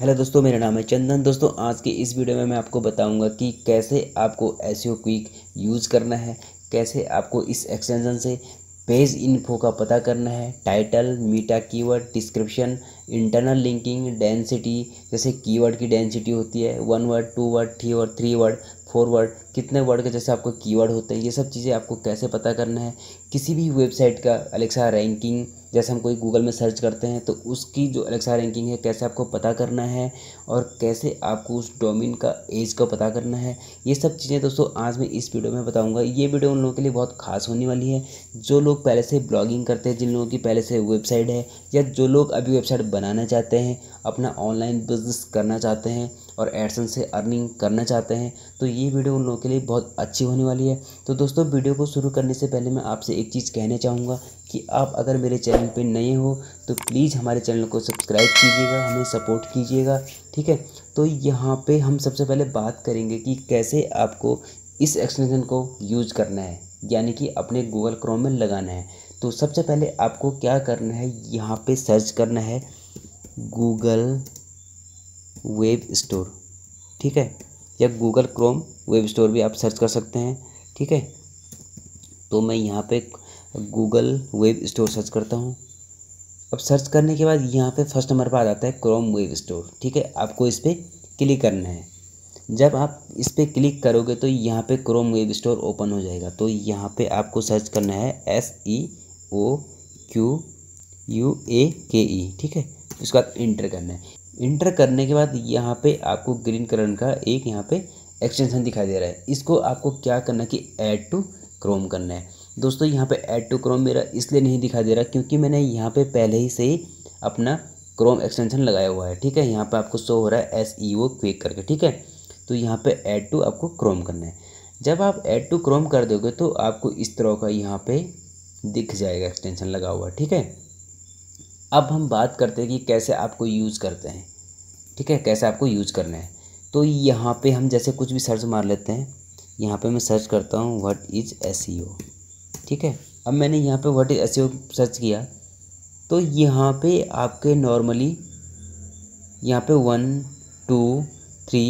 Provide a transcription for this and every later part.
hello दोस्तों मेरा नाम है चंदन दोस्तों आज के इस वीडियो में मैं आपको बताऊंगा कि कैसे आपको एस क्विक यूज़ करना है कैसे आपको इस एक्सटेंशन से पेज इन्फो का पता करना है title meta keyword description internal linking density जैसे कीवर्ड की डेंसिटी होती है one word two word three word three word four word कितने वर्ड के जैसे आपको कीवर्ड होते हैं ये सब चीज़ें आपको कैसे पता करना है किसी भी वेबसाइट का अलेक्सा रैंकिंग जैसे हम कोई गूगल में सर्च करते हैं तो उसकी जो अलेक्सा रैंकिंग है कैसे आपको पता करना है और कैसे आपको उस डोमिन का एज का पता करना है ये सब चीज़ें दोस्तों आज मैं इस वीडियो में बताऊंगा ये वीडियो उन लोगों के लिए बहुत खास होने वाली है जो लोग पहले से ब्लॉगिंग करते हैं जिन लोगों की पहले से वेबसाइट है या जो लोग अभी वेबसाइट बनाना चाहते हैं अपना ऑनलाइन बिजनेस करना चाहते हैं और एडसन से अर्निंग करना चाहते हैं तो ये वीडियो उन लोगों के लिए बहुत अच्छी होने वाली है तो दोस्तों वीडियो को शुरू करने से पहले मैं आपसे एक चीज़ कहना चाहूँगा कि आप अगर मेरे चैनल पर नए हो तो प्लीज़ हमारे चैनल को सब्सक्राइब कीजिएगा हमें सपोर्ट कीजिएगा ठीक है तो यहाँ पर हम सबसे पहले बात करेंगे कि कैसे आपको इस एक्सटेंशन को यूज करना है यानी कि अपने गूगल क्रोम में लगाना है तो सबसे पहले आपको क्या करना है यहाँ पे सर्च करना है गूगल वेब स्टोर ठीक है या गूगल क्रोम वेब स्टोर भी आप सर्च कर सकते हैं ठीक है तो मैं यहाँ पे गूगल वेब स्टोर सर्च करता हूँ अब सर्च करने के बाद यहाँ पे फर्स्ट नंबर पर आ जाता है क्रोम वेब स्टोर ठीक है आपको इस पर क्लिक करना है जब आप इस पर क्लिक करोगे तो यहाँ पे क्रोम वेब स्टोर ओपन हो जाएगा तो यहाँ पे आपको सर्च करना है S E O Q U A K E ठीक है उसके बाद इंटर करना है इंटर करने के बाद यहाँ पे आपको ग्रीन कलर का एक यहाँ पे एक्सटेंशन दिखाई दे रहा है इसको आपको क्या करना है कि ऐड टू क्रोम करना है दोस्तों यहाँ पे ऐड टू क्रोम मेरा इसलिए नहीं दिखाई दे रहा क्योंकि मैंने यहाँ पे पहले ही से ही अपना क्रोम एक्सटेंशन लगाया हुआ है ठीक है यहाँ पे आपको शो हो रहा है एस ई ओ क्विक करके ठीक है तो यहाँ पे ऐड टू आपको क्रोम करना है जब आप ऐड टू क्रोम कर दोगे तो आपको इस तरह का यहाँ पे दिख जाएगा एक्सटेंशन लगा हुआ ठीक है अब हम बात करते हैं कि कैसे आपको यूज़ करते हैं ठीक है कैसे आपको यूज़ करना है तो यहाँ पे हम जैसे कुछ भी सर्च मार लेते हैं यहाँ पे मैं सर्च करता हूँ व्हाट इज़ एस ठीक है अब मैंने यहाँ पे व्हाट इज़ एस सर्च किया तो यहाँ पे आपके नॉर्मली यहाँ पे one two three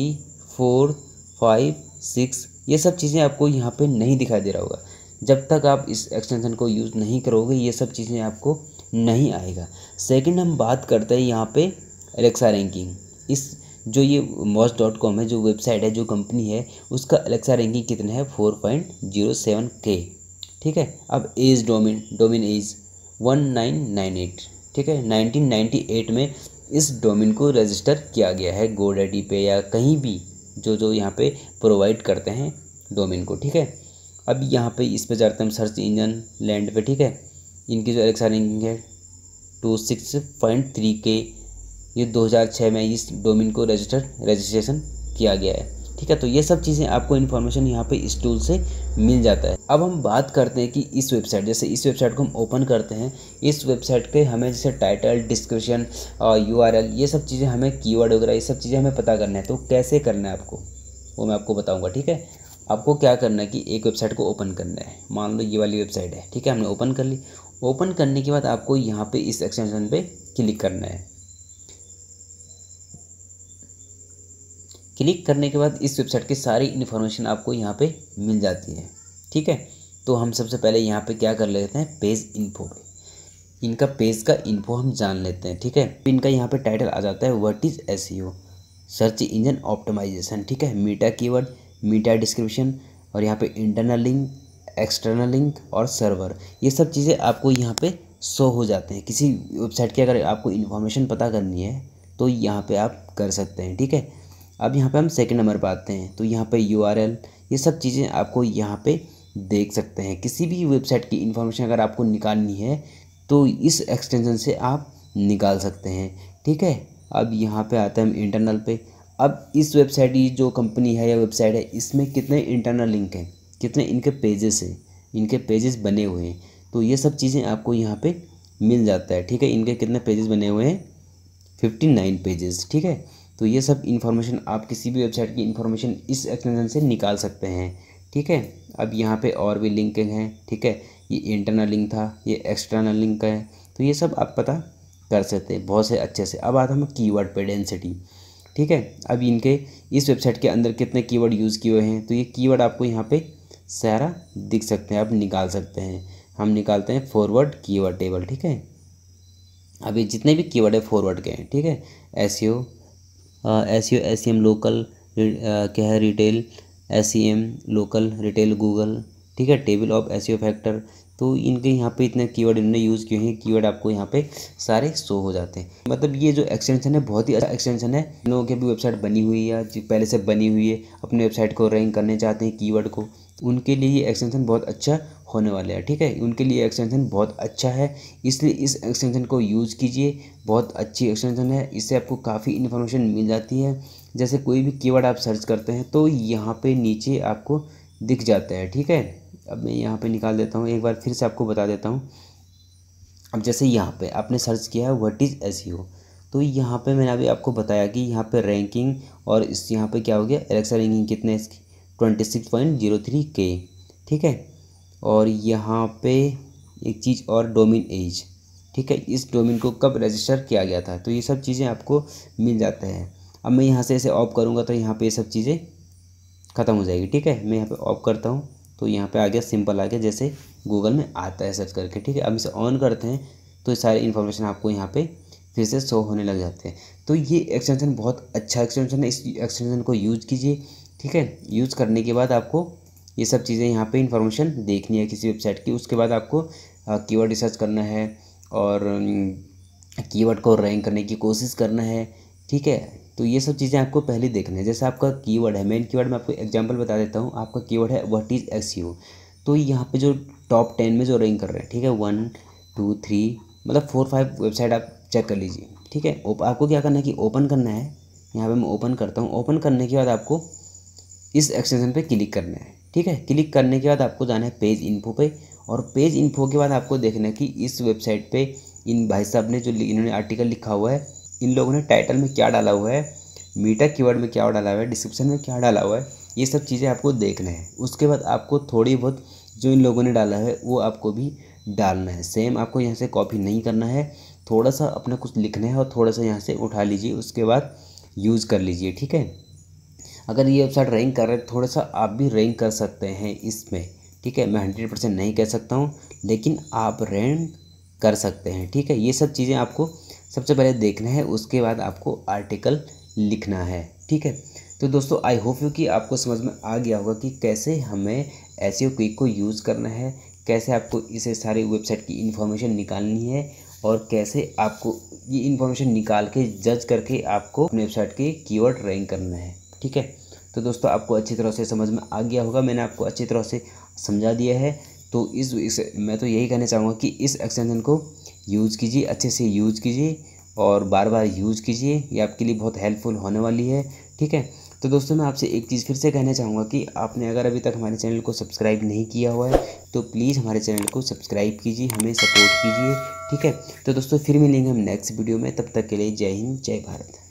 four five six ये सब चीज़ें आपको यहाँ पे नहीं दिखाई दे रहा होगा जब तक आप इस एक्सटेंशन को यूज़ नहीं करोगे ये सब चीज़ें आपको नहीं आएगा सेकंड हम बात करते हैं यहाँ पे एलेक्सा रैंकिंग इस जो ये मॉस डॉट कॉम है जो वेबसाइट है जो कंपनी है उसका एलेक्सा रैंकिंग कितना है फोर पॉइंट जीरो सेवन के ठीक है अब age domain domain age one nine nine eight ठीक है नाइनटीन नाइन्टी एट में इस डोमिन को रजिस्टर किया गया है गोडाडी पे या कहीं भी जो जो यहाँ पे प्रोवाइड करते हैं डोमिन को ठीक है अब यहाँ पे इस पे जाते हैं सर्च इंजन लैंड पे ठीक है इनकी जो एलेक्सा रैंकिंग है two six point three K ये दो हज़ार छः में इस डोमिन को रजिस्टर रजिस्ट्रेशन किया गया है ठीक है तो ये सब चीज़ें आपको इन्फॉर्मेशन यहाँ पे इस टूल से मिल जाता है अब हम बात करते हैं कि इस वेबसाइट जैसे इस वेबसाइट को हम ओपन करते हैं इस वेबसाइट पे हमें जैसे टाइटल डिस्क्रिप्शन यू ये सब चीज़ें हमें कीवर्ड वगैरह ये सब चीज़ें हमें पता करना है तो कैसे करना है आपको वो मैं आपको बताऊँगा ठीक है आपको क्या करना है कि एक वेबसाइट को ओपन करना है मान लो ये वाली वेबसाइट है ठीक है हमने ओपन कर ली ओपन करने के बाद आपको यहाँ पे इस एक्सटेंशन पे क्लिक करना है क्लिक करने के बाद इस वेबसाइट की सारी इन्फॉर्मेशन आपको यहाँ पे मिल जाती है ठीक है तो हम सबसे पहले यहाँ पे क्या कर लेते हैं पेज इन्फो पे इनका पेज का इन्फो हम जान लेते हैं ठीक है इनका यहाँ पर टाइटल आ जाता है वर्ट is S search engine optimization ठीक है मीटा कीवर्ड मीडिया डिस्क्रिप्शन और यहाँ पे इंटरनल लिंक एक्सटर्नल लिंक और सर्वर ये सब चीज़ें आपको यहाँ पे शो हो जाते हैं किसी वेबसाइट की अगर आपको इन्फॉर्मेशन पता करनी है तो यहाँ पे आप कर सकते हैं ठीक है अब यहाँ पे हम सेकंड नंबर पर आते हैं तो यहाँ पे यू ये सब चीज़ें आपको यहाँ पे देख सकते हैं किसी भी वेबसाइट की इन्फॉर्मेशन अगर आपको निकालनी है तो इस एक्सटेंशन से आप निकाल सकते हैं ठीक है अब यहाँ पर आते हैं हम इंटरनल पर अब इस वेबसाइट ये जो कंपनी है या वेबसाइट है इसमें कितने इंटरनल लिंक हैं कितने इनके पेजेस हैं इनके पेजेस बने हुए हैं तो ये सब चीज़ें आपको यहाँ पे मिल जाता है ठीक है इनके कितने पेजेस बने हुए हैं फिफ्टी नाइन पेजेस ठीक है तो ये सब इन्फॉर्मेशन आप किसी भी वेबसाइट की इन्फॉर्मेशन इस एक्सटेंशन से निकाल सकते हैं ठीक है अब यहाँ पर और भी लिंक हैं ठीक है ये इंटरनल लिंक था ये एक्सटर्नल लिंक है तो ये सब आप पता कर सकते हैं बहुत से अच्छे से अब आता हम कीवर्ड पे डेंसिटी ठीक है अब इनके इस वेबसाइट के अंदर कितने कीवर्ड यूज़ किए हुए हैं तो ये कीवर्ड आपको यहाँ पे सारा दिख सकते हैं आप निकाल सकते हैं हम निकालते हैं फॉरवर्ड कीवर्ड टेबल ठीक है अब ये जितने भी कीवर्ड है फॉरवर्ड के हैं ठीक है S C O S C C M local क्या है retail S C M local retail Google ठीक है table of S O factor तो इनके यहाँ पे इतने कीवर्ड इन्होंने यूज़ किए हैं कीवर्ड आपको यहाँ पे सारे शो हो जाते हैं मतलब ये जो एक्सटेंशन है बहुत ही अच्छा एक्सटेंशन है लोगों की भी वेबसाइट बनी हुई है जो पहले से बनी हुई है अपनी वेबसाइट को रैंक करने चाहते हैं कीवर्ड को उनके लिए ये एक्सटेंशन बहुत अच्छा होने वाला है ठीक है उनके लिए एक्सटेंशन बहुत अच्छा है इसलिए इस एक्सटेंशन को यूज़ कीजिए बहुत अच्छी एक्सटेंशन है इससे आपको काफ़ी इन्फॉर्मेशन मिल जाती है जैसे कोई भी कीवर्ड आप सर्च करते हैं तो यहाँ पे नीचे आपको दिख जाता है ठीक है अब मैं यहाँ पे निकाल देता हूँ एक बार फिर से आपको बता देता हूँ अब जैसे यहाँ पे आपने सर्च किया है वट इज़ एस तो यहाँ पे मैंने अभी आपको बताया कि यहाँ पे रैंकिंग और इस यहाँ पे क्या हो गया एलेक्सा रैंकिंग कितने इसकी twenty six point zero three K ठीक है और यहाँ पे एक चीज़ और डोमिन एज ठीक है इस डोमिन को कब रजिस्टर किया गया था तो ये सब चीज़ें आपको मिल जाता है अब मैं यहाँ से इसे ऑफ करूँगा तो यहाँ पर ये सब चीज़ें ख़त्म हो जाएगी ठीक है मैं यहाँ पर ऑफ करता हूँ तो यहाँ पे आ गया सिंपल आ गया जैसे गूगल में आता है सर्च करके ठीक है अब इसे ऑन करते हैं तो ये सारी इन्फॉर्मेशन आपको यहाँ पे फिर से शो होने लग जाते हैं तो ये एक्सटेंशन बहुत अच्छा एक्सटेंशन है इस एक्सटेंशन को यूज़ कीजिए ठीक है यूज़ करने के बाद आपको ये सब चीज़ें यहाँ पे इन्फॉर्मेशन देखनी है किसी वेबसाइट की उसके बाद आपको कीवर्ड रिसर्च करना है और कीवर्ड को रैंक करने की कोशिश करना है ठीक है तो ये सब चीज़ें आपको पहले देखना है जैसे आपका कीवर्ड है मेन कीवर्ड में आपको एग्जांपल बता देता हूँ आपका कीवर्ड है वट इज़ एस यू तो यहाँ पे जो टॉप टेन में जो रैंक कर रहे हैं ठीक है वन टू थ्री मतलब फोर फाइव वेबसाइट आप चेक कर लीजिए ठीक है आपको क्या करना है कि ओपन करना है यहाँ पर मैं ओपन करता हूँ ओपन करने के बाद आपको इस एक्सटेंशन पर क्लिक करना है ठीक है क्लिक करने के बाद आपको जाना है पेज इन्फो पर और पेज इन्फो के बाद आपको देखना है कि इस वेबसाइट पर इन भाई साहब ने जो इन्होंने आर्टिकल लिखा हुआ है इन लोगों ने टाइटल में क्या डाला हुआ है मीटर कीवर्ड में क्या डाला हुआ है डिस्क्रिप्शन में क्या डाला हुआ है ये सब चीज़ें आपको देखना है उसके बाद आपको थोड़ी बहुत जो इन लोगों ने डाला है वो आपको भी डालना है सेम आपको यहाँ से कॉपी नहीं करना है थोड़ा सा अपना कुछ लिखना है और थोड़ा सा यहाँ से उठा लीजिए उसके बाद यूज़ कर लीजिए ठीक है अगर ये वेबसाइट रैंक कर रहे हैं थोड़ा सा आप भी रैंक कर सकते हैं इसमें ठीक है मैं हंड्रेड परसेंट नहीं कह सकता हूँ लेकिन आप रैंक कर सकते हैं ठीक है ये सब चीज़ें आपको सबसे पहले देखना है उसके बाद आपको आर्टिकल लिखना है ठीक है तो दोस्तों आई होप यू कि आपको समझ में आ गया होगा कि कैसे हमें एस क्विक e को यूज़ करना है कैसे आपको इसे सारे वेबसाइट की इन्फॉर्मेशन निकालनी है और कैसे आपको ये इन्फॉर्मेशन निकाल के जज करके आपको वेबसाइट के कीवर्ड रैंक करना है ठीक है तो दोस्तों आपको अच्छी तरह से समझ में आ गया होगा मैंने आपको अच्छी तरह से समझा दिया है तो इस, इस मैं तो यही कहना चाहूँगा कि इस एक्सटेंशन को यूज़ कीजिए अच्छे से यूज़ कीजिए और बार बार यूज़ कीजिए ये आपके लिए बहुत हेल्पफुल होने वाली है ठीक है तो दोस्तों मैं आपसे एक चीज़ फिर से कहना चाहूँगा कि आपने अगर अभी तक हमारे चैनल को सब्सक्राइब नहीं किया हुआ है तो प्लीज़ हमारे चैनल को सब्सक्राइब कीजिए हमें सपोर्ट कीजिए ठीक है तो दोस्तों फिर मिलेंगे हम नेक्स्ट वीडियो में तब तक के लिए जय हिंद जय भारत